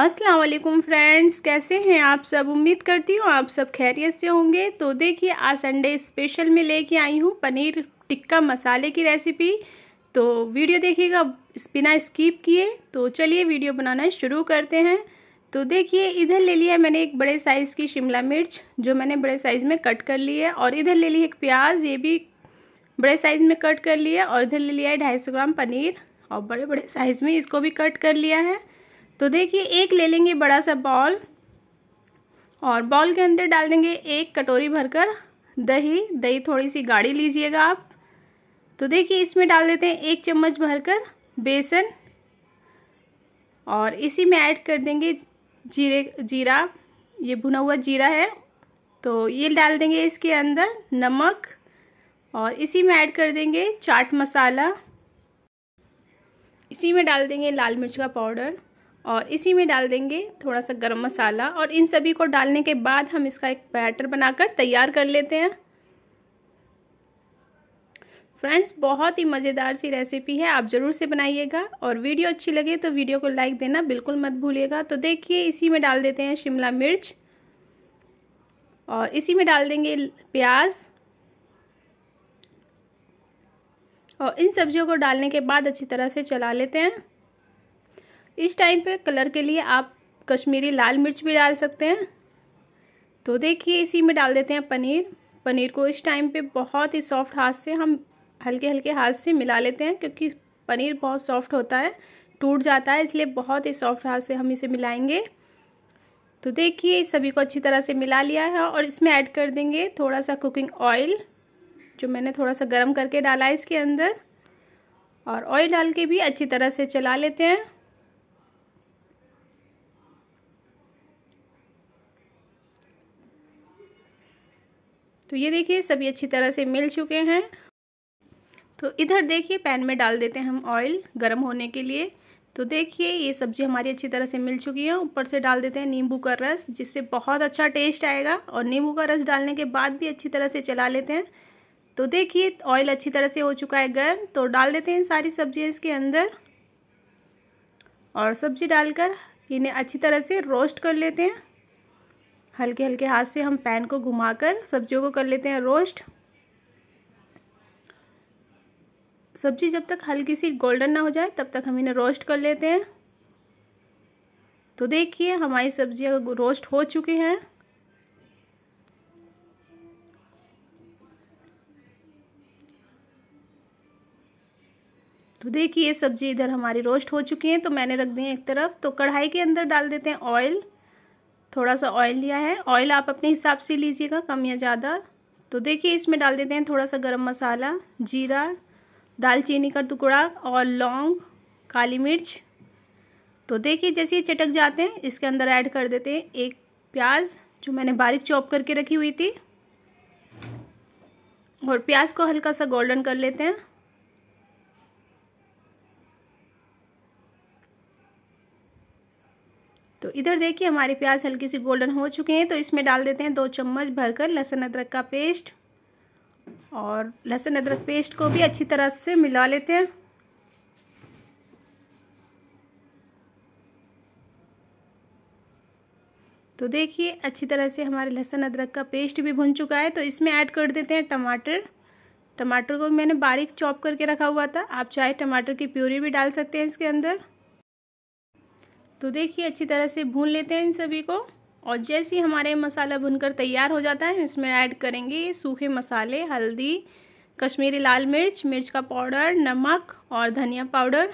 अस्सलाम वालेकुम फ्रेंड्स कैसे हैं आप सब उम्मीद करती हूँ आप सब खैरियत से होंगे तो देखिए आज संडे स्पेशल में लेके आई हूँ पनीर टिक्का मसाले की रेसिपी तो वीडियो देखिएगा बिना स्किप किए तो चलिए वीडियो बनाना शुरू करते हैं तो देखिए इधर ले लिया मैंने एक बड़े साइज़ की शिमला मिर्च जो मैंने बड़े साइज़ में कट कर ली है और इधर ले ली एक प्याज ये भी बड़े साइज़ में कट कर लिया और इधर ले लिया है ढाई सौ ग्राम पनीर और बड़े बड़े साइज़ में इसको भी कट कर लिया है तो देखिए एक ले लेंगे बड़ा सा बॉल और बॉल के अंदर डाल देंगे एक कटोरी भरकर दही दही थोड़ी सी गाढ़ी लीजिएगा आप तो देखिए इसमें डाल देते हैं एक चम्मच भरकर बेसन और इसी में ऐड कर देंगे जीरे जीरा ये भुना हुआ जीरा है तो ये डाल देंगे इसके अंदर नमक और इसी में ऐड कर देंगे चाट मसाला इसी में डाल देंगे लाल मिर्च का पाउडर और इसी में डाल देंगे थोड़ा सा गरम मसाला और इन सभी को डालने के बाद हम इसका एक बैटर बनाकर तैयार कर लेते हैं फ्रेंड्स बहुत ही मज़ेदार सी रेसिपी है आप ज़रूर से बनाइएगा और वीडियो अच्छी लगे तो वीडियो को लाइक देना बिल्कुल मत भूलिएगा तो देखिए इसी में डाल देते हैं शिमला मिर्च और इसी में डाल देंगे प्याज और इन सब्जियों को डालने के बाद अच्छी तरह से चला लेते हैं इस टाइम पे कलर के लिए आप कश्मीरी लाल मिर्च भी डाल सकते हैं तो देखिए इसी में डाल देते हैं पनीर पनीर को इस टाइम पे बहुत ही सॉफ्ट हाथ से हम हल्के हल्के हाथ से मिला लेते हैं क्योंकि पनीर बहुत सॉफ्ट होता है टूट जाता है इसलिए बहुत ही सॉफ्ट हाथ से हम इसे मिलाएंगे तो देखिए सभी को अच्छी तरह से मिला लिया है और इसमें ऐड कर देंगे थोड़ा सा कुकिंग ऑयल जो मैंने थोड़ा सा गर्म करके डाला है इसके अंदर और ऑयल डाल के भी अच्छी तरह से चला लेते हैं तो ये देखिए सभी अच्छी तरह से मिल चुके हैं तो इधर देखिए पैन में डाल देते हैं हम ऑयल गर्म होने के लिए तो देखिए ये सब्ज़ी हमारी अच्छी तरह से मिल चुकी है ऊपर से डाल देते हैं नींबू का रस जिससे बहुत अच्छा टेस्ट आएगा और नींबू का रस डालने के बाद भी अच्छी तरह से चला लेते हैं तो देखिए ऑयल अच्छी तरह से हो चुका है गर्म तो डाल देते हैं सारी सब्जियाँ इसके अंदर और सब्ज़ी डालकर इन्हें अच्छी तरह से रोस्ट कर लेते हैं हल्के हल्के हाथ से हम पैन को घुमाकर सब्जियों को कर लेते हैं रोस्ट सब्जी जब तक हल्की सी गोल्डन ना हो जाए तब तक हम इन्हें रोस्ट कर लेते हैं तो देखिए हमारी सब्जियां रोस्ट हो चुकी हैं तो देखिए ये सब्जी इधर हमारी रोस्ट हो चुकी है तो मैंने रख दी है एक तरफ तो कढ़ाई के अंदर डाल देते हैं ऑयल थोड़ा सा ऑयल लिया है ऑयल आप अपने हिसाब से लीजिएगा कम या ज़्यादा तो देखिए इसमें डाल देते हैं थोड़ा सा गरम मसाला जीरा दालचीनी का टुकड़ा और लौंग काली मिर्च तो देखिए जैसे ये चटक जाते हैं इसके अंदर ऐड कर देते हैं एक प्याज जो मैंने बारीक चॉप करके रखी हुई थी और प्याज को हल्का सा गोल्डन कर लेते हैं इधर देखिए हमारे प्याज हल्की सी गोल्डन हो चुके हैं तो इसमें डाल देते हैं दो चम्मच भरकर लहसुन अदरक का पेस्ट और लहसुन अदरक पेस्ट को भी अच्छी तरह से मिला लेते हैं तो देखिए अच्छी तरह से हमारे लहसुन अदरक का पेस्ट भी भुन चुका है तो इसमें ऐड कर देते हैं टमाटर टमाटर को मैंने बारीक चॉप करके रखा हुआ था आप चाहे टमाटर की प्यूरी भी डाल सकते हैं इसके अंदर तो देखिए अच्छी तरह से भून लेते हैं इन सभी को और जैसे ही हमारे मसाला भुनकर तैयार हो जाता है इसमें ऐड करेंगे सूखे मसाले हल्दी कश्मीरी लाल मिर्च मिर्च का पाउडर नमक और धनिया पाउडर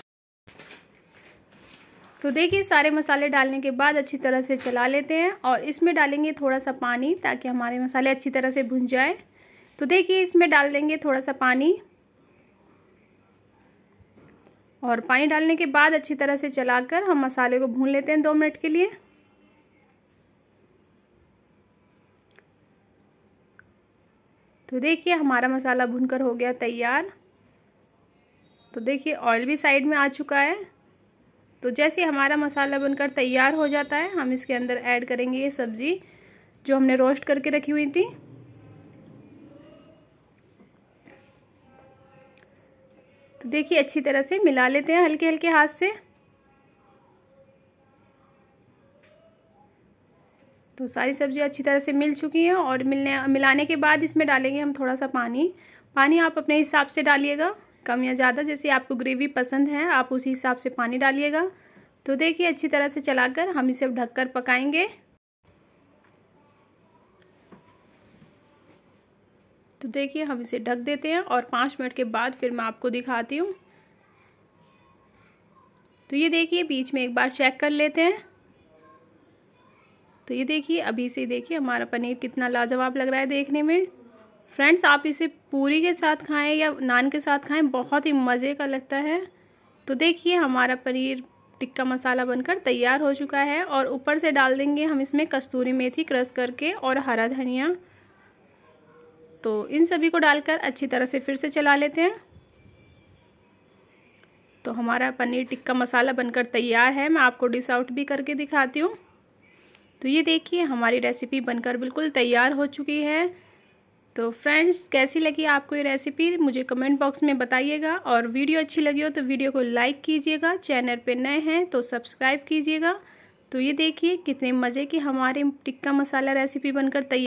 तो देखिए सारे मसाले डालने के बाद अच्छी तरह से चला लेते हैं और इसमें डालेंगे थोड़ा सा पानी ताकि हमारे मसाले अच्छी तरह से भुन जाए तो देखिए इसमें डाल देंगे थोड़ा सा पानी और पानी डालने के बाद अच्छी तरह से चलाकर हम मसाले को भून लेते हैं दो मिनट के लिए तो देखिए हमारा मसाला भूनकर हो गया तैयार तो देखिए ऑयल भी साइड में आ चुका है तो जैसे हमारा मसाला बनकर तैयार हो जाता है हम इसके अंदर ऐड करेंगे ये सब्ज़ी जो हमने रोस्ट करके रखी हुई थी तो देखिए अच्छी तरह से मिला लेते हैं हल्के हल्के हाथ से तो सारी सब्जियाँ अच्छी तरह से मिल चुकी हैं और मिलने मिलाने के बाद इसमें डालेंगे हम थोड़ा सा पानी पानी आप अपने हिसाब से डालिएगा कम या ज़्यादा जैसे आपको ग्रेवी पसंद है आप उसी हिसाब से पानी डालिएगा तो देखिए अच्छी तरह से चलाकर हम इसे ढककर पकाएंगे तो देखिए हम इसे ढक देते हैं और पाँच मिनट के बाद फिर मैं आपको दिखाती हूँ तो ये देखिए बीच में एक बार चेक कर लेते हैं तो ये देखिए अभी से देखिए हमारा पनीर कितना लाजवाब लग रहा है देखने में फ्रेंड्स आप इसे पूरी के साथ खाएं या नान के साथ खाएं बहुत ही मज़े का लगता है तो देखिए हमारा पनीर टिक्का मसाला बनकर तैयार हो चुका है और ऊपर से डाल देंगे हम इसमें कस्तूरी मेथी क्रश करके और हरा धनिया तो इन सभी को डालकर अच्छी तरह से फिर से चला लेते हैं तो हमारा पनीर टिक्का मसाला बनकर तैयार है मैं आपको डिस आउट भी करके दिखाती हूँ तो ये देखिए हमारी रेसिपी बनकर बिल्कुल तैयार हो चुकी है तो फ्रेंड्स कैसी लगी आपको ये रेसिपी मुझे कमेंट बॉक्स में बताइएगा और वीडियो अच्छी लगी हो तो वीडियो को लाइक कीजिएगा चैनल पे नए हैं तो सब्सक्राइब कीजिएगा तो ये देखिए कितने मज़े की हमारी टिक्का मसाला रेसिपी बनकर तैयार